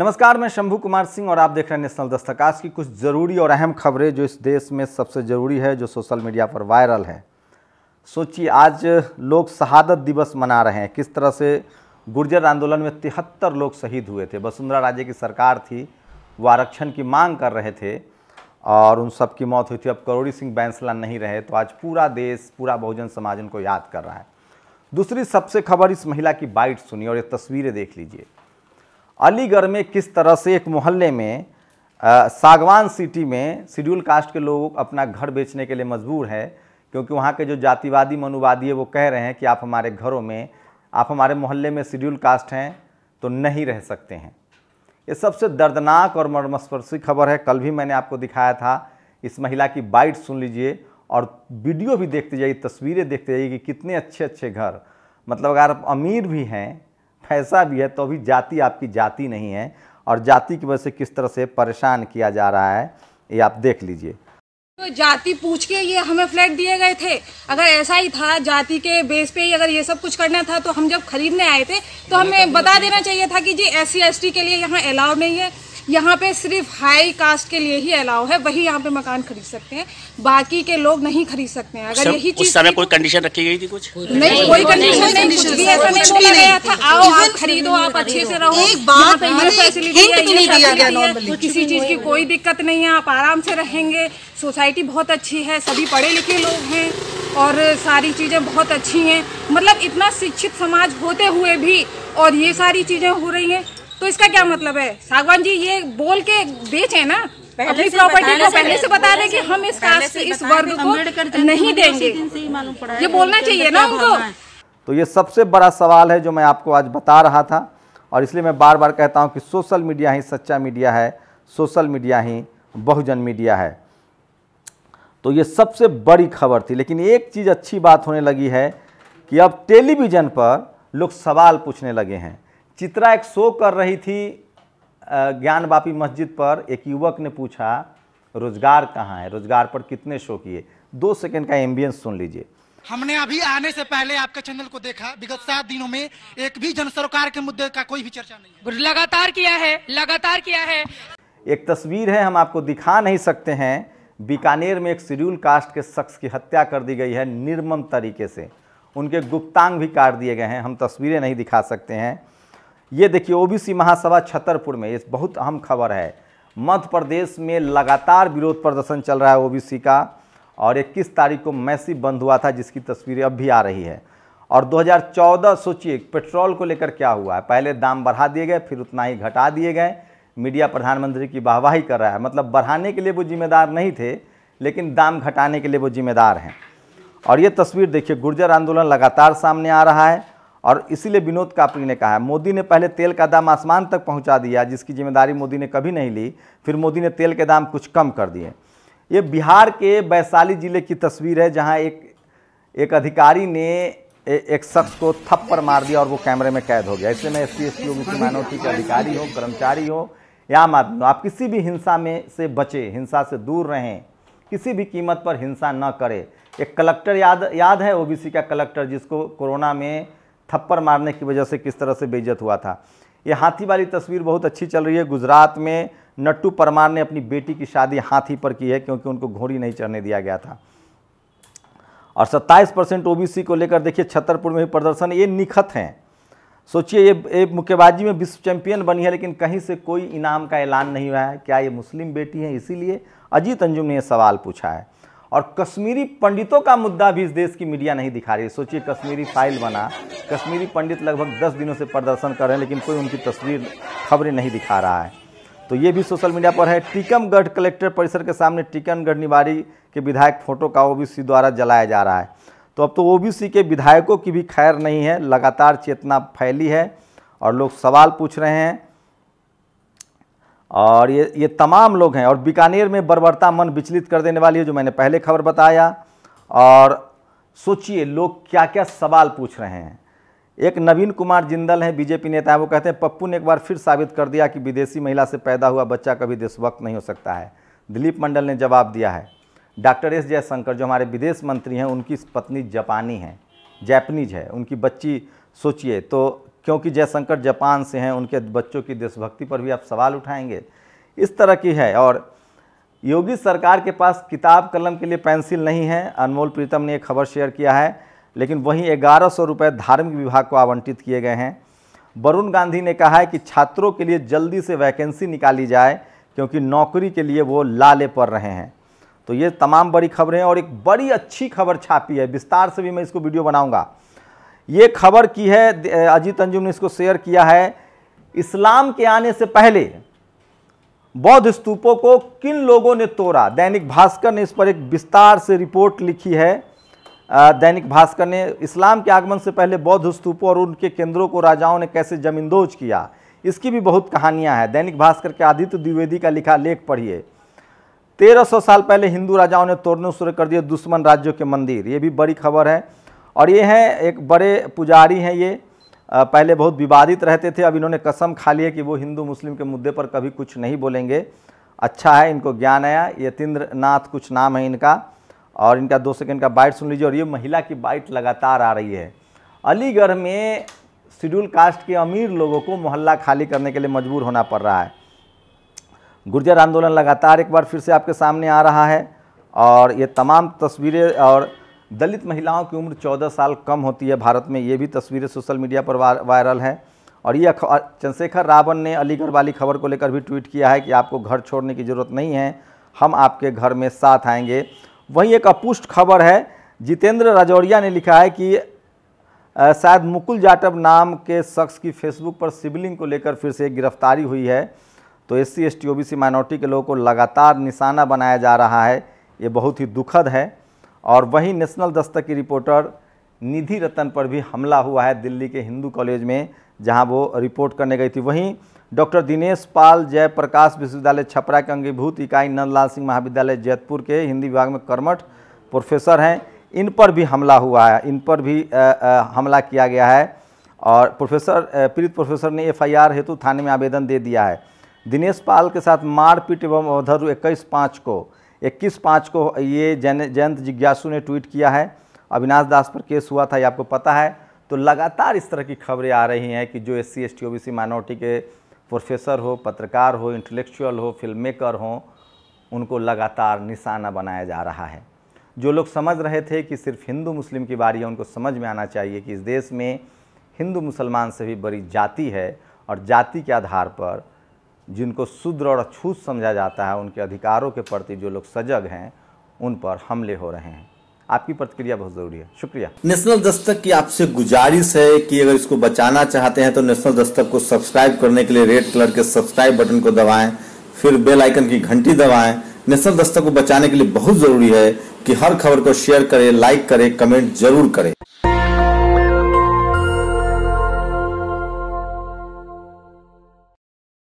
नमस्कार मैं शंभू कुमार सिंह और आप देख रहे हैं नेशनल दस्तक आज की कुछ ज़रूरी और अहम खबरें जो इस देश में सबसे ज़रूरी है जो सोशल मीडिया पर वायरल है सोचिए आज लोग शहादत दिवस मना रहे हैं किस तरह से गुर्जर आंदोलन में तिहत्तर लोग शहीद हुए थे वसुंधरा राजे की सरकार थी वो आरक्षण की मांग कर रहे थे और उन सब की मौत हुई थी अब करोड़ी सिंह बैंसला नहीं रहे तो आज पूरा देश पूरा बहुजन समाज उनको याद कर रहा है दूसरी सबसे खबर इस महिला की बाइट सुनिए और ये तस्वीरें देख लीजिए अलीगढ़ में किस तरह से एक मोहल्ले में आ, सागवान सिटी में शेड्यूल कास्ट के लोग अपना घर बेचने के लिए मजबूर है क्योंकि वहाँ के जो जातिवादी मनुवादी है वो कह रहे हैं कि आप हमारे घरों में आप हमारे मोहल्ले में शेड्यूल कास्ट हैं तो नहीं रह सकते हैं ये सबसे दर्दनाक और मर्मस्पर्शी खबर है कल भी मैंने आपको दिखाया था इस महिला की बाइट सुन लीजिए और वीडियो भी देखते जाइए तस्वीरें देखते जाइए कि कितने अच्छे अच्छे घर मतलब अगर आप अमीर भी हैं पैसा भी है तो भी जाति आपकी जाति नहीं है और जाति की वजह से किस तरह से परेशान किया जा रहा है ये आप देख लीजिए तो जाति पूछ के ये हमें फ्लैट दिए गए थे अगर ऐसा ही था जाति के बेस पे ही अगर ये सब कुछ करना था तो हम जब खरीदने आए थे तो हमें बता देना चाहिए था कि जी एस सी के लिए यहाँ अलाउड नहीं है यहाँ पे सिर्फ हाई कास्ट के लिए ही अलाउ है वही यहाँ पे मकान खरीद सकते हैं बाकी के लोग नहीं खरीद सकते हैं अगर यही चीज समय कोई कंडीशन रखी गई थी कुछ नहीं कोई कंडीशन नहीं कुछ भी ऐसा नहीं गया था आओ आप खरीदो आप अच्छे से रहो फैसिलिटी किसी चीज की कोई दिक्कत नहीं है आप आराम से रहेंगे सोसाइटी बहुत अच्छी है सभी पढ़े लिखे लोग हैं और सारी चीज़ें बहुत अच्छी हैं मतलब इतना शिक्षित समाज होते हुए भी और ये सारी चीज़ें हो रही हैं तो इसका क्या मतलब है सागवान जी ये बोल के बेचे ना अपनी प्रॉपर्टी को पहले से बता दें कि हम इस कास्ट इस वर्ग को नहीं देंगे ये बोलना चाहिए ना उनको तो ये सबसे बड़ा सवाल है जो मैं आपको आज बता रहा था और इसलिए मैं बार बार कहता हूँ कि सोशल मीडिया ही सच्चा मीडिया है सोशल मीडिया ही बहुजन मीडिया है तो ये सबसे बड़ी खबर थी लेकिन एक चीज़ अच्छी बात होने लगी है कि अब टेलीविज़न पर लोग सवाल पूछने लगे हैं चित्रा एक शो कर रही थी ज्ञानवापी मस्जिद पर एक युवक ने पूछा रोजगार कहाँ है रोजगार पर कितने शो किए दो सेकंड का एम्बियंस सुन लीजिए हमने अभी आने से पहले आपके चैनल को देखा विगत सात दिनों में एक भी जन सरकार के मुद्दे का कोई भी चर्चा नहीं है लगातार किया है लगातार किया है एक तस्वीर है हम आपको दिखा नहीं सकते हैं बीकानेर में एक शेड्यूल कास्ट के शख्स की हत्या कर दी गई है निर्मम तरीके से उनके गुप्तांग भी काट दिए गए हैं हम तस्वीरें नहीं दिखा सकते हैं ये देखिए ओबीसी महासभा छतरपुर में ये बहुत अहम खबर है मध्य प्रदेश में लगातार विरोध प्रदर्शन चल रहा है ओबीसी का और 21 तारीख को मैसी बंद हुआ था जिसकी तस्वीरें अब भी आ रही है और 2014 सोचिए पेट्रोल को लेकर क्या हुआ है पहले दाम बढ़ा दिए गए फिर उतना ही घटा दिए गए मीडिया प्रधानमंत्री की वाहवाही कर रहा है मतलब बढ़ाने के लिए वो जिम्मेदार नहीं थे लेकिन दाम घटाने के लिए वो जिम्मेदार हैं और ये तस्वीर देखिए गुर्जर आंदोलन लगातार सामने आ रहा है और इसीलिए विनोद कापड़ी ने कहा मोदी ने पहले तेल का दाम आसमान तक पहुंचा दिया जिसकी जिम्मेदारी मोदी ने कभी नहीं ली फिर मोदी ने तेल के दाम कुछ कम कर दिए ये बिहार के वैशाली जिले की तस्वीर है जहाँ एक एक अधिकारी ने एक शख्स को थप्पड़ मार दिया और वो कैमरे में कैद हो गया इसलिए मैं S C S T OBC minority के अधिकारी हो कर्मचारी हो या आम आदमी हो आप किसी भी हिंसा में से बचें हिंसा से दूर रहें किसी भी कीमत पर हिंसा न करें एक कलेक्टर याद याद है ओबीसी का कलेक्टर जिसको कोरोना में थप्पड़ मारने की वजह से किस तरह से बेइज्जत हुआ था ये हाथी वाली तस्वीर बहुत अच्छी चल रही है गुजरात में नट्टू परमार ने अपनी बेटी की शादी हाथी पर की है क्योंकि उनको घोड़ी नहीं चढ़ने दिया गया था और 27 परसेंट ओबीसी को लेकर देखिए छतरपुर में भी प्रदर्शन ये निखत हैं सोचिए ये, ये मुक्केबाजी में विश्व चैंपियन बनी है लेकिन कहीं से कोई इनाम का ऐलान नहीं हुआ है क्या ये मुस्लिम बेटी हैं इसीलिए अजीत अंजुम ने यह सवाल पूछा है और कश्मीरी पंडितों का मुद्दा भी इस देश की मीडिया नहीं दिखा रही सोचिए कश्मीरी फाइल बना कश्मीरी पंडित लगभग दस दिनों से प्रदर्शन कर रहे हैं लेकिन कोई उनकी तस्वीर खबरें नहीं दिखा रहा है तो ये भी सोशल मीडिया पर है टीकमगढ़ कलेक्टर परिसर के सामने टीकमगढ़ निवारी के विधायक फोटो का ओबीसी द्वारा जलाया जा रहा है तो अब तो ओबीसी के विधायकों की भी खैर नहीं है लगातार चेतना फैली है और लोग सवाल पूछ रहे हैं और ये ये तमाम लोग हैं और बीकानेर में बर्बरता मन विचलित कर देने वाली है जो मैंने पहले खबर बताया और सोचिए लोग क्या क्या सवाल पूछ रहे हैं एक नवीन कुमार जिंदल हैं बीजेपी नेता है वो कहते हैं पप्पू ने एक बार फिर साबित कर दिया कि विदेशी महिला से पैदा हुआ बच्चा कभी देशभक्त नहीं हो सकता है दिलीप मंडल ने जवाब दिया है डॉक्टर एस जयशंकर जो हमारे विदेश मंत्री हैं उनकी पत्नी जापानी है जैपनीज है उनकी बच्ची सोचिए तो क्योंकि जयशंकर जापान से हैं उनके बच्चों की देशभक्ति पर भी आप सवाल उठाएंगे इस तरह की है और योगी सरकार के पास किताब कलम के लिए पेंसिल नहीं है अनमोल प्रीतम ने एक खबर शेयर किया है लेकिन वहीं ग्यारह सौ रुपये धार्मिक विभाग को आवंटित किए गए हैं वरुण गांधी ने कहा है कि छात्रों के लिए जल्दी से वैकेंसी निकाली जाए क्योंकि नौकरी के लिए वो लाले पड़ रहे हैं तो ये तमाम बड़ी खबरें हैं और एक बड़ी अच्छी खबर छापी है विस्तार से भी मैं इसको वीडियो बनाऊंगा ये खबर की है अजीत अंजुम ने इसको शेयर किया है इस्लाम के आने से पहले बौद्ध स्तूपों को किन लोगों ने तोड़ा दैनिक भास्कर ने इस पर एक विस्तार से रिपोर्ट लिखी है दैनिक भास्कर ने इस्लाम के आगमन से पहले बौद्ध स्तूपों और उनके केंद्रों को राजाओं ने कैसे जमींदोज किया इसकी भी बहुत कहानियां हैं दैनिक भास्कर के आदित्य द्विवेदी का लिखा लेख पढ़िए तेरह सौ साल पहले हिंदू राजाओं ने तोड़ने शुरू कर दिए दुश्मन राज्यों के मंदिर ये भी बड़ी खबर है और ये हैं एक बड़े पुजारी हैं ये पहले बहुत विवादित रहते थे अब इन्होंने कसम खा ली है कि वो हिंदू मुस्लिम के मुद्दे पर कभी कुछ नहीं बोलेंगे अच्छा है इनको ज्ञान आया यतीन्द्र नाथ कुछ नाम है इनका और इनका दो सेकंड का बाइट सुन लीजिए और ये महिला की बाइट लगातार आ रही है अलीगढ़ में शेड्यूल कास्ट के अमीर लोगों को मोहल्ला खाली करने के लिए मजबूर होना पड़ रहा है गुर्जर आंदोलन लगातार एक बार फिर से आपके सामने आ रहा है और ये तमाम तस्वीरें और दलित महिलाओं की उम्र 14 साल कम होती है भारत में ये भी तस्वीरें सोशल मीडिया पर वायरल हैं और ये चंद्रशेखर रावण ने अलीगढ़ वाली खबर को लेकर भी ट्वीट किया है कि आपको घर छोड़ने की ज़रूरत नहीं है हम आपके घर में साथ आएंगे वहीं एक अपुष्ट खबर है जितेंद्र राजौरिया ने लिखा है कि शायद मुकुल जाटव नाम के शख्स की फेसबुक पर सिबलिंग को लेकर फिर से गिरफ्तारी हुई है तो S C S T O B C minority के लोगों को लगातार निशाना बनाया जा रहा है ये बहुत ही दुखद है और वहीं नेशनल दस्तक की रिपोर्टर निधि रतन पर भी हमला हुआ है दिल्ली के हिंदू कॉलेज में जहां वो रिपोर्ट करने गई थी वहीं डॉक्टर दिनेश पाल जयप्रकाश विश्वविद्यालय छपरा के अंगीभूत इकाई नंदलाल सिंह महाविद्यालय जैतपुर के हिंदी विभाग में कर्मठ प्रोफेसर हैं इन पर भी हमला हुआ है इन पर भी आ, आ, हमला किया गया है और प्रोफेसर पीड़ित प्रोफेसर ने एफआईआर हेतु थाने में आवेदन दे दिया है दिनेश पाल के साथ मारपीट एवं अवधर इक्कीस पाँच को इक्कीस पाँच को ये जयंत जिज्ञासु ने ट्वीट किया है अविनाश दास पर केस हुआ था ये आपको पता है तो लगातार इस तरह की खबरें आ रही हैं कि जो S C S T O B C minority के प्रोफेसर हो पत्रकार हो इंटेलेक्चुअल हो फिल्म मेकर हों उनको लगातार निशाना बनाया जा रहा है जो लोग समझ रहे थे कि सिर्फ हिंदू मुस्लिम की बारी है उनको समझ में आना चाहिए कि इस देश में हिंदू मुसलमान से भी बड़ी जाति है और जाति के आधार पर जिनको शूद्र और अछूत समझा जाता है उनके अधिकारों के प्रति जो लोग सजग हैं उन पर हमले हो रहे हैं आपकी प्रतिक्रिया बहुत जरूरी है शुक्रिया नेशनल दस्तक की आपसे गुजारिश है कि अगर इसको बचाना चाहते हैं तो नेशनल दस्तक को सब्सक्राइब करने के लिए रेड कलर के सब्सक्राइब बटन को दबाएं फिर बेल आइकन की घंटी दबाएं नेशनल दस्तक को बचाने के लिए बहुत जरूरी है कि हर खबर को शेयर करें लाइक करें कमेंट जरूर करें